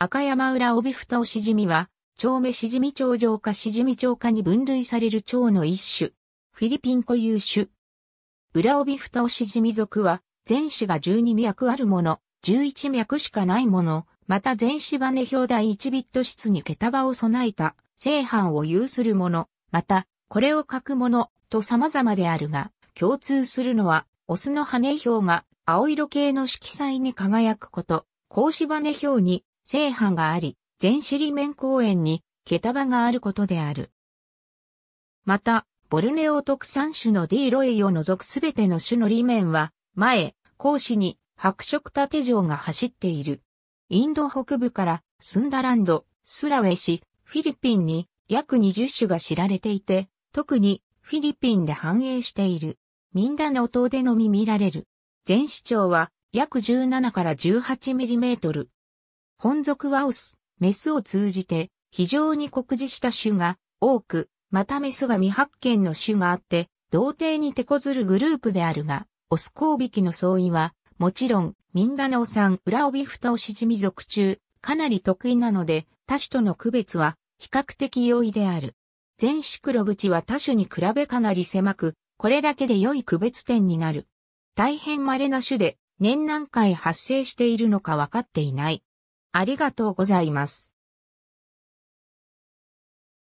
赤山浦帯たおしじみは、蝶目しじみ蝶状かしじみ蝶化に分類される蝶の一種。フィリピン固有種。裏帯たおしじみ属は、全子が12脈あるもの、11脈しかないもの、また全子羽表第1ビット室に毛束を備えた、正反を有するもの、また、これを書くもの、と様々であるが、共通するのは、オスの羽表が青色系の色彩に輝くこと、格子羽表に制覇があり、全尻面公園に、毛束があることである。また、ボルネオ特産種の D ロイを除くすべての種の裏面は、前、講師に白色縦状が走っている。インド北部からスンダランド、スラウェシ、フィリピンに約20種が知られていて、特にフィリピンで繁栄している。ミンダのオ島でのみ見られる。全市長は約17から18ミリメートル。本属はオス、メスを通じて非常に酷似した種が多く、またメスが未発見の種があって、童貞に手こずるグループであるが、オス交引の相違は、もちろん、ミンダナオ産裏帯蓋をしじみ属中、かなり得意なので、他種との区別は比較的容易である。全シクロ口は他種に比べかなり狭く、これだけで良い区別点になる。大変稀な種で、年何回発生しているのか分かっていない。ありがとうございます。